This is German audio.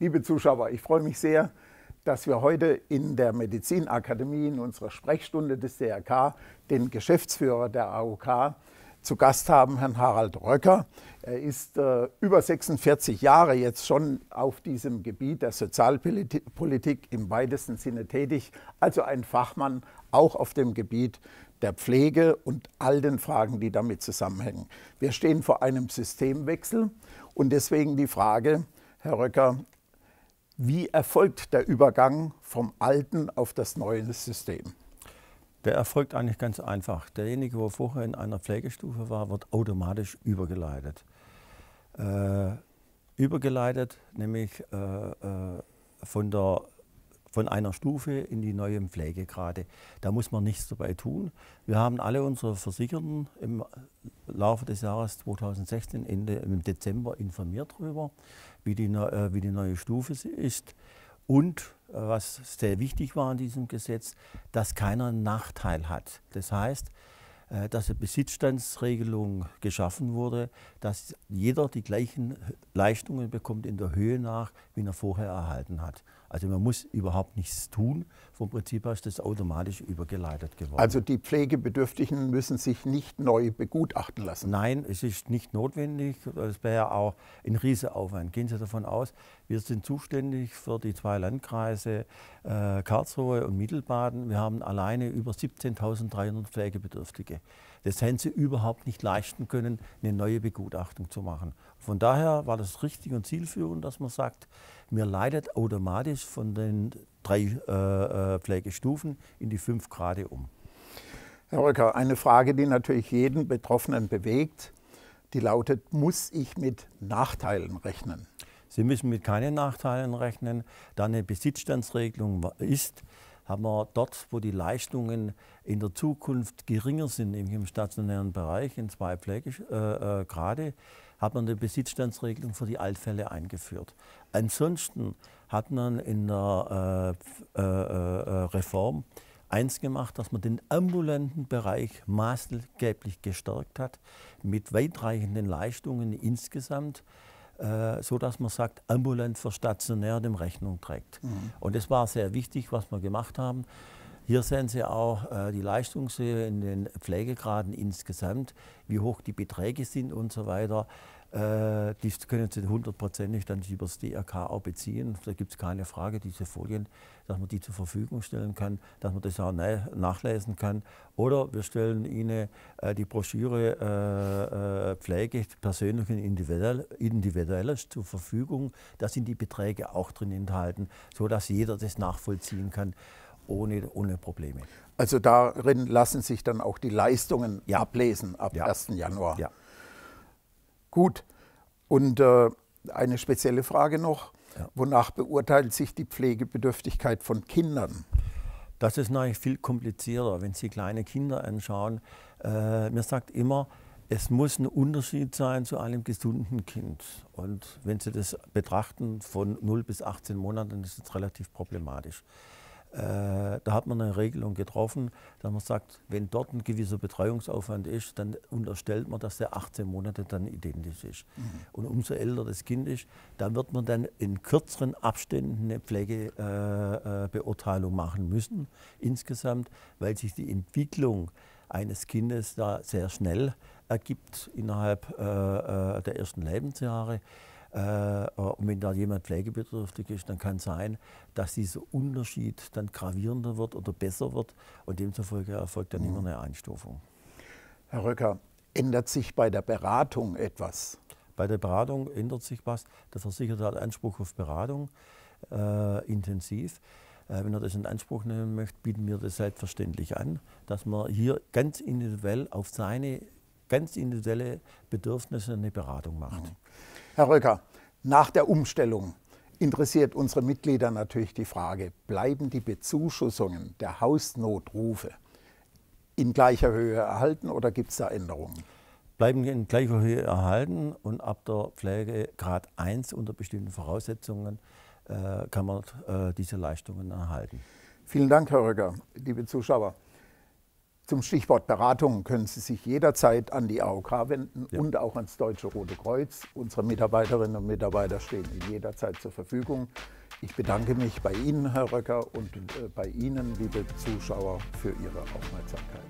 Liebe Zuschauer, ich freue mich sehr, dass wir heute in der Medizinakademie in unserer Sprechstunde des DRK den Geschäftsführer der AOK zu Gast haben, Herrn Harald Röcker. Er ist äh, über 46 Jahre jetzt schon auf diesem Gebiet der Sozialpolitik im weitesten Sinne tätig, also ein Fachmann auch auf dem Gebiet der Pflege und all den Fragen, die damit zusammenhängen. Wir stehen vor einem Systemwechsel und deswegen die Frage, Herr Röcker, wie erfolgt der Übergang vom alten auf das neue System? Der erfolgt eigentlich ganz einfach. Derjenige, der vorher in einer Pflegestufe war, wird automatisch übergeleitet. Äh, übergeleitet nämlich äh, äh, von der von einer Stufe in die neuen Pflegegrade. Da muss man nichts dabei tun. Wir haben alle unsere Versicherten im Laufe des Jahres 2016 Ende, im Dezember informiert darüber, wie die, äh, wie die neue Stufe ist. Und äh, was sehr wichtig war in diesem Gesetz, dass keiner einen Nachteil hat. Das heißt, äh, dass eine Besitzstandsregelung geschaffen wurde, dass jeder die gleichen Leistungen bekommt in der Höhe nach, wie er vorher erhalten hat. Also man muss überhaupt nichts tun. Vom Prinzip her ist das automatisch übergeleitet geworden. Also die Pflegebedürftigen müssen sich nicht neu begutachten lassen? Nein, es ist nicht notwendig. Das wäre auch ein Riesenaufwand. Gehen Sie davon aus, wir sind zuständig für die zwei Landkreise äh, Karlsruhe und Mittelbaden. Wir haben alleine über 17.300 Pflegebedürftige. Das hätten Sie überhaupt nicht leisten können, eine neue Begutachtung zu machen. Von daher war das richtig und zielführend, dass man sagt, mir leidet automatisch Bereich von den drei äh, äh, Pflegestufen in die fünf Grade um. Herr Röcker, eine Frage, die natürlich jeden Betroffenen bewegt, die lautet, muss ich mit Nachteilen rechnen? Sie müssen mit keinen Nachteilen rechnen. Da eine Besitzstandsregelung ist, haben wir dort, wo die Leistungen in der Zukunft geringer sind, nämlich im stationären Bereich, in zwei Pflegegrade, äh, äh hat man eine Besitzstandsregelung für die Altfälle eingeführt. Ansonsten hat man in der äh äh, äh, äh, Reform eins gemacht, dass man den ambulanten Bereich maßgeblich gestärkt hat mit weitreichenden Leistungen insgesamt äh, so dass man sagt, ambulant für stationär dem Rechnung trägt. Mhm. Und das war sehr wichtig, was wir gemacht haben. Hier sehen Sie auch äh, die Leistungshöhe in den Pflegegraden insgesamt, wie hoch die Beträge sind und so weiter. Äh, die können sie hundertprozentig dann über das DRK auch beziehen. Da gibt es keine Frage, diese Folien, dass man die zur Verfügung stellen kann, dass man das auch nachlesen kann. Oder wir stellen Ihnen äh, die Broschüre äh, Pflege persönlich und individuell, individuell zur Verfügung. Da sind die Beträge auch drin enthalten, sodass jeder das nachvollziehen kann. Ohne, ohne, Probleme. Also darin lassen sich dann auch die Leistungen ja. ablesen ab ja. 1. Januar. Ja. Gut, und äh, eine spezielle Frage noch. Ja. Wonach beurteilt sich die Pflegebedürftigkeit von Kindern? Das ist natürlich viel komplizierter, wenn Sie kleine Kinder anschauen. Äh, mir sagt immer, es muss ein Unterschied sein zu einem gesunden Kind. Und wenn Sie das betrachten von 0 bis 18 Monaten, ist es relativ problematisch. Äh, da hat man eine Regelung getroffen, dass man sagt, wenn dort ein gewisser Betreuungsaufwand ist, dann unterstellt man, dass der 18 Monate dann identisch ist. Mhm. Und umso älter das Kind ist, dann wird man dann in kürzeren Abständen eine Pflegebeurteilung äh, äh, machen müssen, insgesamt, weil sich die Entwicklung eines Kindes da sehr schnell ergibt innerhalb der ersten Lebensjahre. Äh, und wenn da jemand pflegebedürftig ist, dann kann es sein, dass dieser Unterschied dann gravierender wird oder besser wird und demzufolge erfolgt dann mhm. immer eine Einstufung. Herr Röcker, ändert sich bei der Beratung etwas? Bei der Beratung ändert sich was. Der Versicherte hat Anspruch auf Beratung äh, intensiv. Äh, wenn er das in Anspruch nehmen möchte, bieten wir das selbstverständlich an, dass man hier ganz individuell auf seine ganz individuelle Bedürfnisse eine Beratung macht. Mhm. Herr Röcker, nach der Umstellung interessiert unsere Mitglieder natürlich die Frage, bleiben die Bezuschussungen der Hausnotrufe in gleicher Höhe erhalten oder gibt es da Änderungen? Bleiben in gleicher Höhe erhalten und ab der Pflege Grad 1 unter bestimmten Voraussetzungen äh, kann man äh, diese Leistungen erhalten. Vielen Dank, Herr Röcker, liebe Zuschauer. Zum Stichwort Beratung können Sie sich jederzeit an die AOK wenden ja. und auch ans Deutsche Rote Kreuz. Unsere Mitarbeiterinnen und Mitarbeiter stehen Ihnen jederzeit zur Verfügung. Ich bedanke mich bei Ihnen, Herr Röcker, und äh, bei Ihnen, liebe Zuschauer, für Ihre Aufmerksamkeit.